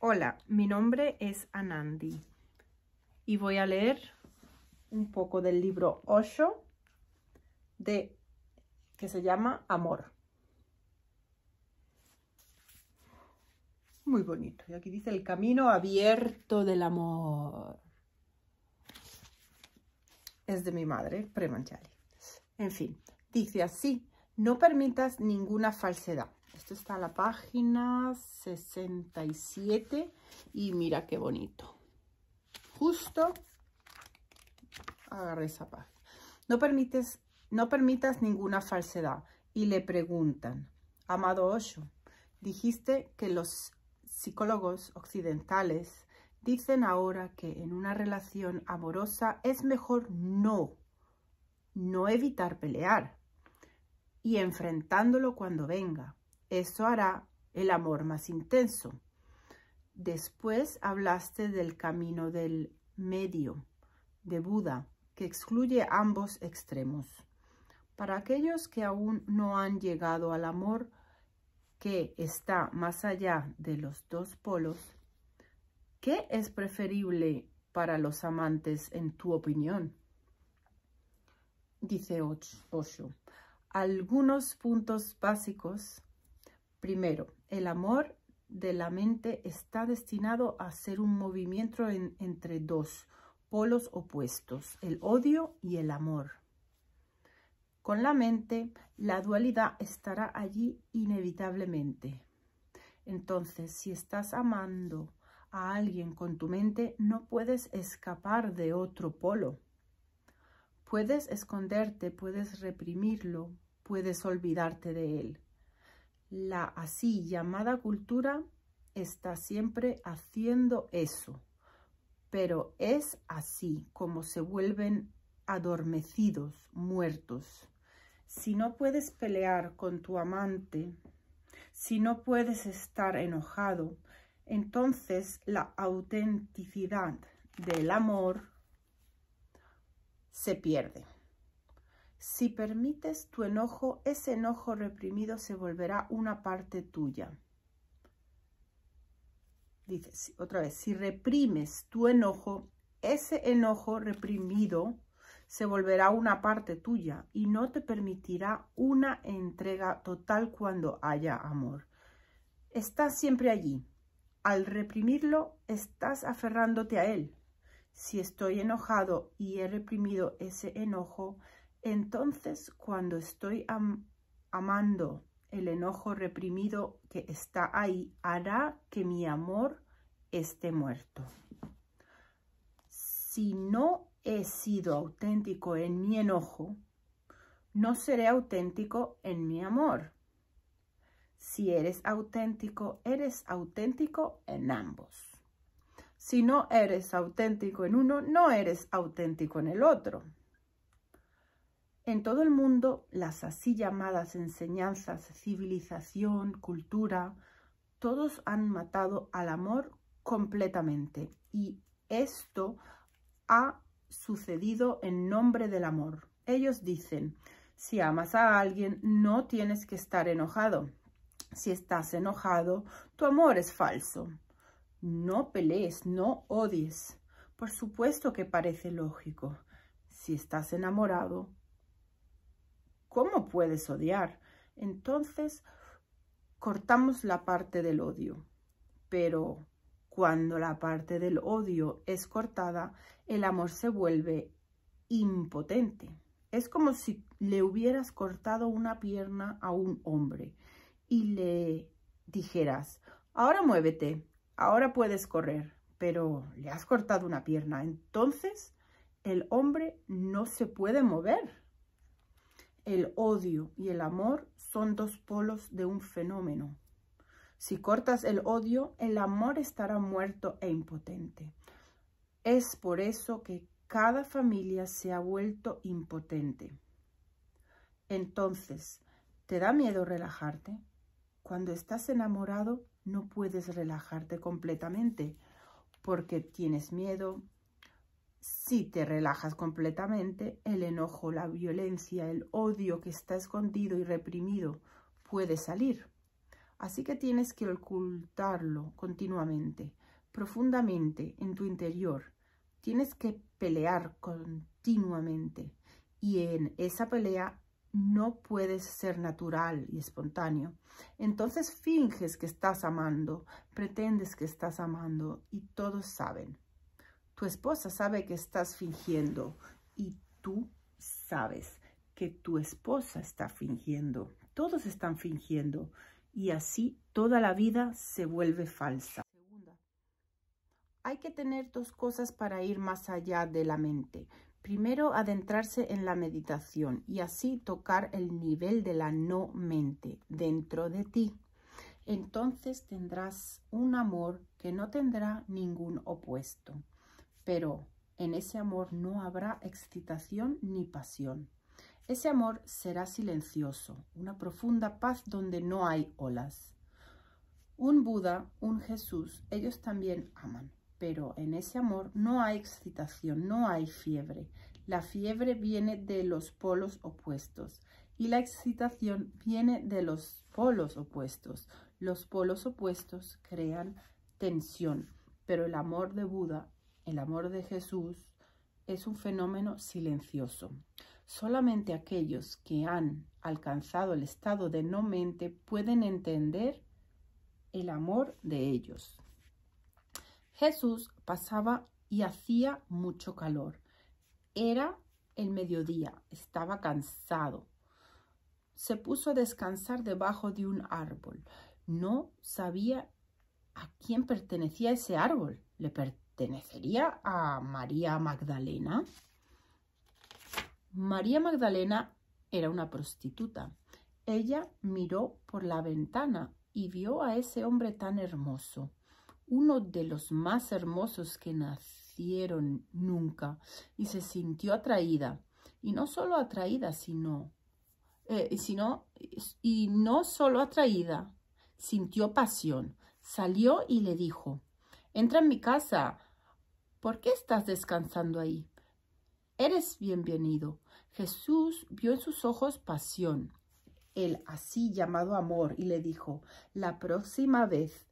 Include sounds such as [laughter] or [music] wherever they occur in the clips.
Hola, mi nombre es Anandi y voy a leer un poco del libro Osho de, que se llama Amor. Muy bonito. Y aquí dice el camino abierto del amor. Es de mi madre, Premanchari. En fin, dice así, no permitas ninguna falsedad esto está en la página 67 y mira qué bonito. Justo agarré esa página. No, permites, no permitas ninguna falsedad. Y le preguntan, amado Osho, dijiste que los psicólogos occidentales dicen ahora que en una relación amorosa es mejor no, no evitar pelear y enfrentándolo cuando venga. Eso hará el amor más intenso. Después hablaste del camino del medio de Buda, que excluye ambos extremos. Para aquellos que aún no han llegado al amor que está más allá de los dos polos, ¿qué es preferible para los amantes en tu opinión? Dice Osho, algunos puntos básicos Primero, el amor de la mente está destinado a ser un movimiento entre dos polos opuestos, el odio y el amor. Con la mente, la dualidad estará allí inevitablemente. Entonces, si estás amando a alguien con tu mente, no puedes escapar de otro polo. Puedes esconderte, puedes reprimirlo, puedes olvidarte de él la así llamada cultura está siempre haciendo eso, pero es así como se vuelven adormecidos, muertos. Si no puedes pelear con tu amante, si no puedes estar enojado, entonces la autenticidad del amor se pierde. Si permites tu enojo, ese enojo reprimido se volverá una parte tuya. Dice otra vez, si reprimes tu enojo, ese enojo reprimido se volverá una parte tuya y no te permitirá una entrega total cuando haya amor. Estás siempre allí. Al reprimirlo, estás aferrándote a él. Si estoy enojado y he reprimido ese enojo, entonces, cuando estoy amando, el enojo reprimido que está ahí hará que mi amor esté muerto. Si no he sido auténtico en mi enojo, no seré auténtico en mi amor. Si eres auténtico, eres auténtico en ambos. Si no eres auténtico en uno, no eres auténtico en el otro. En todo el mundo, las así llamadas enseñanzas, civilización, cultura, todos han matado al amor completamente. Y esto ha sucedido en nombre del amor. Ellos dicen, si amas a alguien, no tienes que estar enojado. Si estás enojado, tu amor es falso. No pelees, no odies. Por supuesto que parece lógico. Si estás enamorado, ¿Cómo puedes odiar? Entonces cortamos la parte del odio. Pero cuando la parte del odio es cortada, el amor se vuelve impotente. Es como si le hubieras cortado una pierna a un hombre y le dijeras, ahora muévete, ahora puedes correr, pero le has cortado una pierna. Entonces el hombre no se puede mover. El odio y el amor son dos polos de un fenómeno. Si cortas el odio, el amor estará muerto e impotente. Es por eso que cada familia se ha vuelto impotente. Entonces, ¿te da miedo relajarte? Cuando estás enamorado, no puedes relajarte completamente porque tienes miedo, si te relajas completamente, el enojo, la violencia, el odio que está escondido y reprimido puede salir. Así que tienes que ocultarlo continuamente, profundamente en tu interior. Tienes que pelear continuamente y en esa pelea no puedes ser natural y espontáneo. Entonces finges que estás amando, pretendes que estás amando y todos saben. Tu esposa sabe que estás fingiendo y tú sabes que tu esposa está fingiendo. Todos están fingiendo y así toda la vida se vuelve falsa. hay que tener dos cosas para ir más allá de la mente. Primero, adentrarse en la meditación y así tocar el nivel de la no mente dentro de ti. Entonces tendrás un amor que no tendrá ningún opuesto pero en ese amor no habrá excitación ni pasión. Ese amor será silencioso, una profunda paz donde no hay olas. Un Buda, un Jesús, ellos también aman, pero en ese amor no hay excitación, no hay fiebre. La fiebre viene de los polos opuestos y la excitación viene de los polos opuestos. Los polos opuestos crean tensión, pero el amor de Buda el amor de Jesús es un fenómeno silencioso. Solamente aquellos que han alcanzado el estado de no mente pueden entender el amor de ellos. Jesús pasaba y hacía mucho calor. Era el mediodía, estaba cansado. Se puso a descansar debajo de un árbol. No sabía a quién pertenecía ese árbol. ¿Le pertenecería a María Magdalena. María Magdalena era una prostituta. Ella miró por la ventana y vio a ese hombre tan hermoso, uno de los más hermosos que nacieron nunca, y se sintió atraída. Y no solo atraída, sino, eh, sino y no solo atraída, sintió pasión. Salió y le dijo, entra en mi casa, ¿Por qué estás descansando ahí? Eres bienvenido. Jesús vio en sus ojos pasión, el así llamado amor, y le dijo, la próxima vez,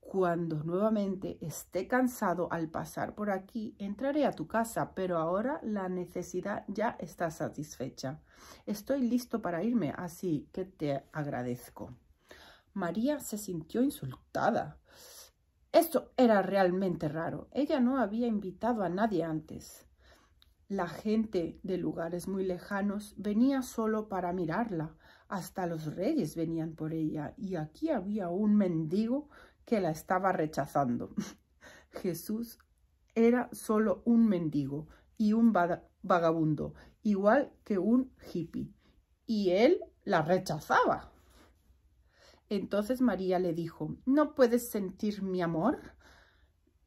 cuando nuevamente esté cansado al pasar por aquí, entraré a tu casa, pero ahora la necesidad ya está satisfecha. Estoy listo para irme, así que te agradezco. María se sintió insultada. Esto era realmente raro. Ella no había invitado a nadie antes. La gente de lugares muy lejanos venía solo para mirarla. Hasta los reyes venían por ella y aquí había un mendigo que la estaba rechazando. [laughs] Jesús era solo un mendigo y un vagabundo, igual que un hippie. Y él la rechazaba. Entonces María le dijo, ¿no puedes sentir mi amor?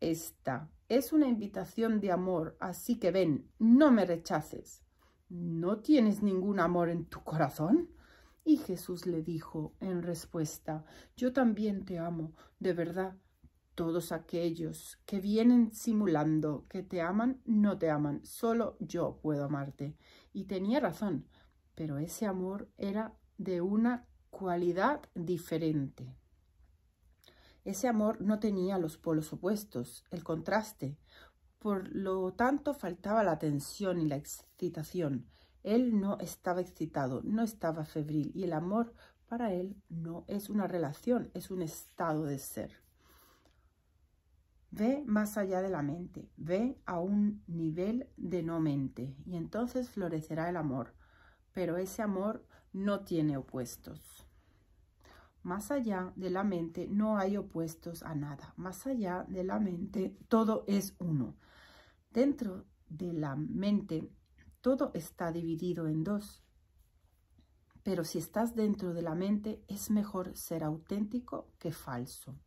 Esta es una invitación de amor, así que ven, no me rechaces. ¿No tienes ningún amor en tu corazón? Y Jesús le dijo en respuesta, yo también te amo, de verdad. Todos aquellos que vienen simulando que te aman, no te aman, solo yo puedo amarte. Y tenía razón, pero ese amor era de una cualidad diferente. Ese amor no tenía los polos opuestos, el contraste. Por lo tanto, faltaba la tensión y la excitación. Él no estaba excitado, no estaba febril, y el amor para él no es una relación, es un estado de ser. Ve más allá de la mente, ve a un nivel de no mente y entonces florecerá el amor. Pero ese amor no tiene opuestos. Más allá de la mente no hay opuestos a nada. Más allá de la mente todo es uno. Dentro de la mente todo está dividido en dos. Pero si estás dentro de la mente es mejor ser auténtico que falso.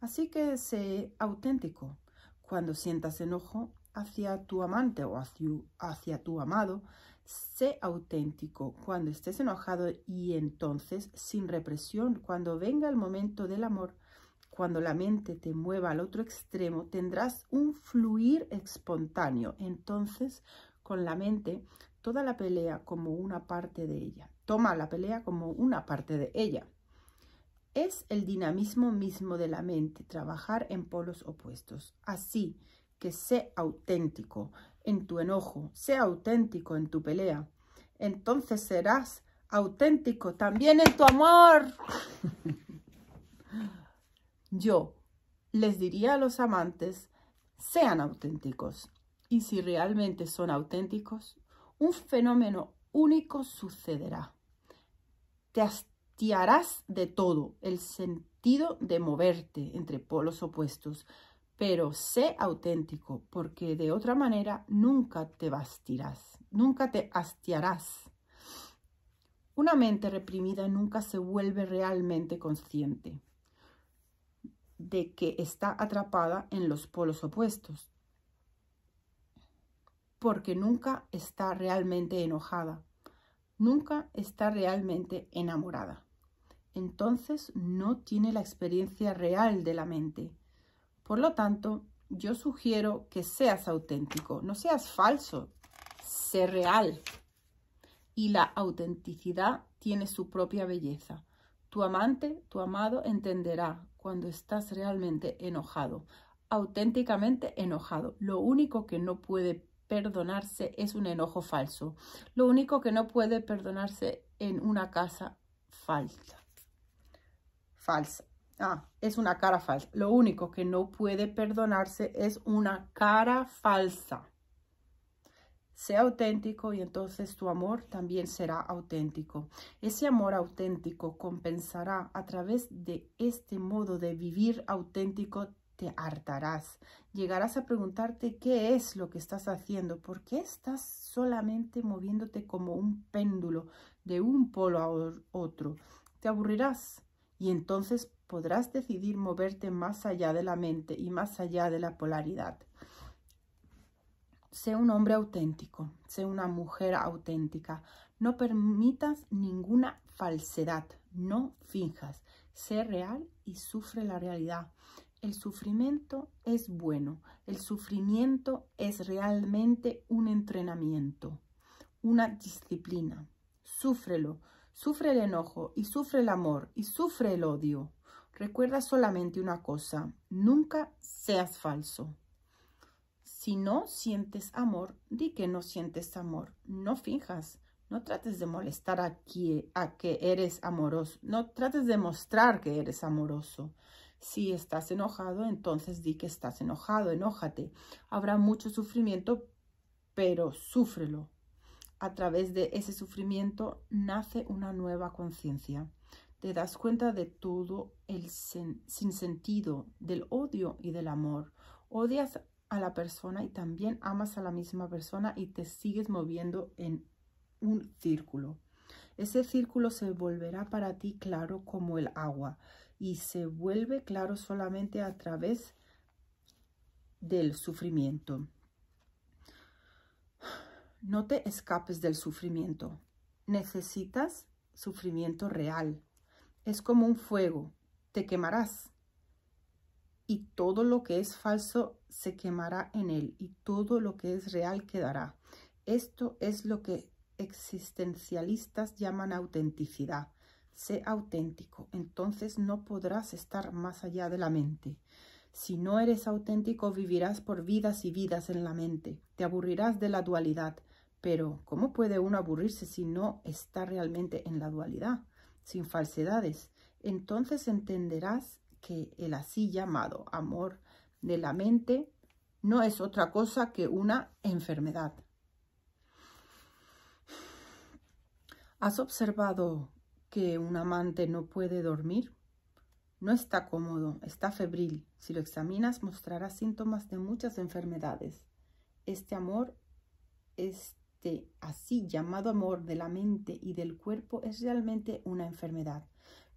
Así que sé auténtico. Cuando sientas enojo hacia tu amante o hacia, tu amado, Sé auténtico cuando estés enojado y entonces sin represión, cuando venga el momento del amor, cuando la mente te mueva al otro extremo, tendrás un fluir espontáneo. Entonces, con la mente, toda la pelea como una parte de ella. Toma la pelea como una parte de ella. Es el dinamismo mismo de la mente, trabajar en polos opuestos. Así que sé auténtico en tu enojo, sea auténtico en tu pelea. Entonces serás auténtico también en tu amor. [laughs] Yo les diría a los amantes, sean auténticos. Y si realmente son auténticos, un fenómeno único sucederá. Te hastiarás de todo, el sentido de moverte entre polos opuestos, pero sé auténtico, porque de otra manera nunca te bastirás, nunca te hastiarás. Una mente reprimida nunca se vuelve realmente consciente de que está atrapada en los polos opuestos, porque nunca está realmente enojada, nunca está realmente enamorada. Entonces no tiene la experiencia real de la mente, por lo tanto, yo sugiero que seas auténtico, no seas falso, sé real. Y la autenticidad tiene su propia belleza. Tu amante, tu amado, entenderá cuando estás realmente enojado, auténticamente enojado. Lo único que no puede perdonarse es un enojo falso. Lo único que no puede perdonarse en una casa falsa. Falsa. Ah, es una cara falsa. Lo único que no puede perdonarse es una cara falsa. Sea auténtico y entonces tu amor también será auténtico. Ese amor auténtico compensará a través de este modo de vivir auténtico te hartarás. Llegarás a preguntarte qué es lo que estás haciendo, por qué estás solamente moviéndote como un péndulo de un polo a otro. Te aburrirás y entonces podrás decidir moverte más allá de la mente y más allá de la polaridad. Sé un hombre auténtico, sé una mujer auténtica. No permitas ninguna falsedad, no finjas. Sé real y sufre la realidad. El sufrimiento es bueno, el sufrimiento es realmente un entrenamiento, una disciplina. Súfrelo, Sufre el enojo y sufre el amor y sufre el odio. Recuerda solamente una cosa, nunca seas falso. Si no sientes amor, di que no sientes amor. No finjas, no trates de molestar a, que, a que eres amoroso. No trates de mostrar que eres amoroso. Si estás enojado, entonces di que estás enojado, enójate. Habrá mucho sufrimiento, pero súfrelo a través de ese sufrimiento nace una nueva conciencia. Te das cuenta de todo el sinsentido, del odio y del amor. Odias a la persona y también amas a la misma persona y te sigues moviendo en un círculo. Ese círculo se volverá para ti claro como el agua y se vuelve claro solamente a través del sufrimiento. No te escapes del sufrimiento. Necesitas sufrimiento real. Es como un fuego. Te quemarás. Y todo lo que es falso se quemará en él. Y todo lo que es real quedará. Esto es lo que existencialistas llaman autenticidad. Sé auténtico, entonces no podrás estar más allá de la mente. Si no eres auténtico, vivirás por vidas y vidas en la mente. Te aburrirás de la dualidad. Pero, ¿cómo puede uno aburrirse si no está realmente en la dualidad, sin falsedades? Entonces entenderás que el así llamado amor de la mente no es otra cosa que una enfermedad. ¿Has observado que un amante no puede dormir? No está cómodo, está febril. Si lo examinas mostrará síntomas de muchas enfermedades. Este amor es este así llamado amor de la mente y del cuerpo es realmente una enfermedad,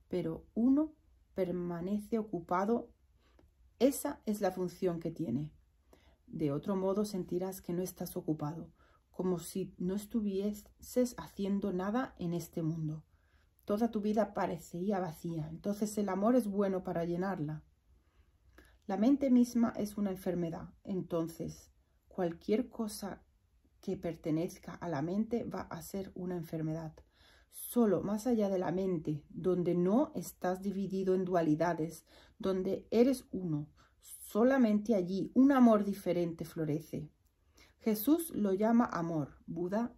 pero uno permanece ocupado, esa es la función que tiene. De otro modo sentirás que no estás ocupado, como si no estuvieses haciendo nada en este mundo. Toda tu vida parecía vacía, entonces el amor es bueno para llenarla. La mente misma es una enfermedad, entonces cualquier cosa que pertenezca a la mente va a ser una enfermedad. Solo más allá de la mente, donde no estás dividido en dualidades, donde eres uno, solamente allí un amor diferente florece. Jesús lo llama amor, Buda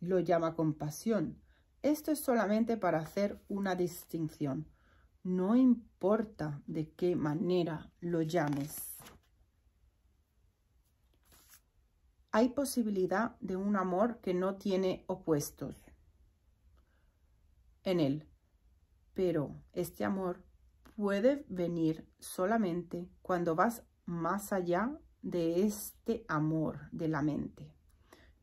lo llama compasión. Esto es solamente para hacer una distinción. No importa de qué manera lo llames. hay posibilidad de un amor que no tiene opuestos en él. Pero este amor puede venir solamente cuando vas más allá de este amor de la mente.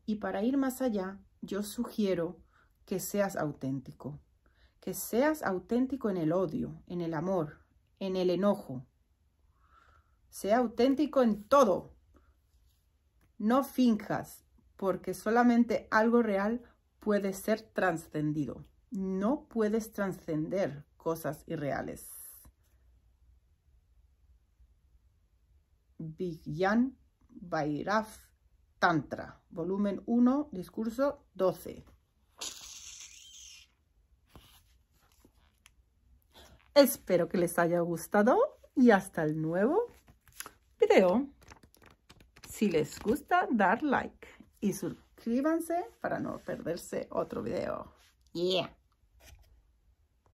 Y para ir más allá, yo sugiero que seas auténtico. Que seas auténtico en el odio, en el amor, en el enojo. Sea auténtico en todo. No finjas, porque solamente algo real puede ser trascendido. No puedes trascender cosas irreales. Vigyan Bayraf Tantra, volumen 1, discurso 12. Espero que les haya gustado y hasta el nuevo video. Si les gusta, dar like y suscríbanse para no perderse otro video. Yeah.